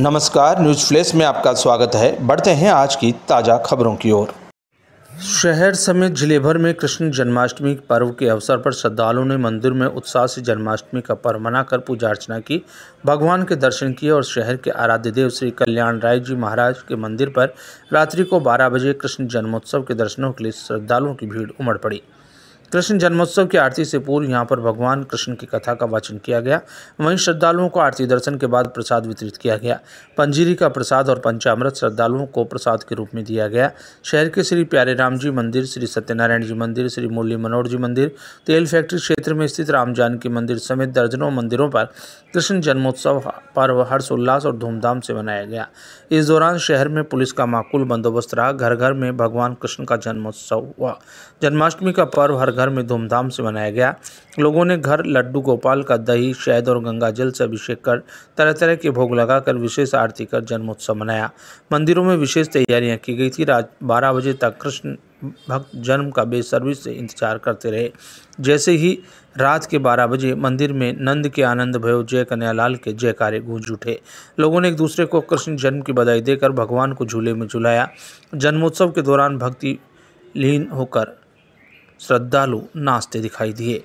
नमस्कार news flash में आपका स्वागत है बढ़ते हैं आज की ताज़ा खबरों की ओर शहर समेत जिले भर में कृष्ण जन्माष्टमी पर्व के अवसर पर श्रद्धालुओं ने मंदिर में उत्साह से जन्माष्टमी का पर्व मनाकर पूजा अर्चना की भगवान के दर्शन किए और शहर के आराध्य देव श्री कल्याण राय जी महाराज के मंदिर पर रात्रि को 12 बजे कृष्ण जन्मोत्सव के दर्शनों के लिए श्रद्धालुओं की भीड़ उमड़ पड़ी कृष्ण जन्मोत्सव की आरती से पूर्व यहाँ पर भगवान कृष्ण की कथा का वाचन किया गया वहीं श्रद्धालुओं को आरती दर्शन के बाद प्रसाद वितरित किया गया पंजीरी का प्रसाद और पंचामृत श्रद्धालुओं को प्रसाद के रूप में दिया गया शहर के श्री प्यारे राम जी मंदिर श्री सत्यनारायण जी मंदिर श्री मुरली मनोहर जी मंदिर तेल फैक्ट्री क्षेत्र में स्थित राम जानकी मंदिर समेत दर्जनों मंदिरों पर कृष्ण जन्मोत्सव पर्व हर्षोल्लास और धूमधाम से मनाया गया इस दौरान शहर में पुलिस का माकूल बंदोबस्त रहा घर घर में भगवान कृष्ण का जन्मोत्सव हुआ जन्माष्टमी का पर्व हर घर घर में धूमधाम से मनाया गया लोगों ने घर लड्डू गोपाल का दही शहद और गंगा जल से अभिषेक कर तरह तरह के भोग लगाकर विशेष आरती कर जन्मोत्सव मनाया मंदिरों में विशेष तैयारियां की गई थी रात बारह बजे तक कृष्ण भक्त जन्म का बेसर्विस से इंतजार करते रहे जैसे ही रात के बारह बजे मंदिर में नंद के आनंद भयो जय कन्यालाल के जयकारे गूंज उठे लोगों ने एक दूसरे को कृष्ण जन्म की बधाई देकर भगवान को झूले में झुलाया जन्मोत्सव के दौरान भक्ति लीन होकर श्रद्धालु नाचते दिखाई दिए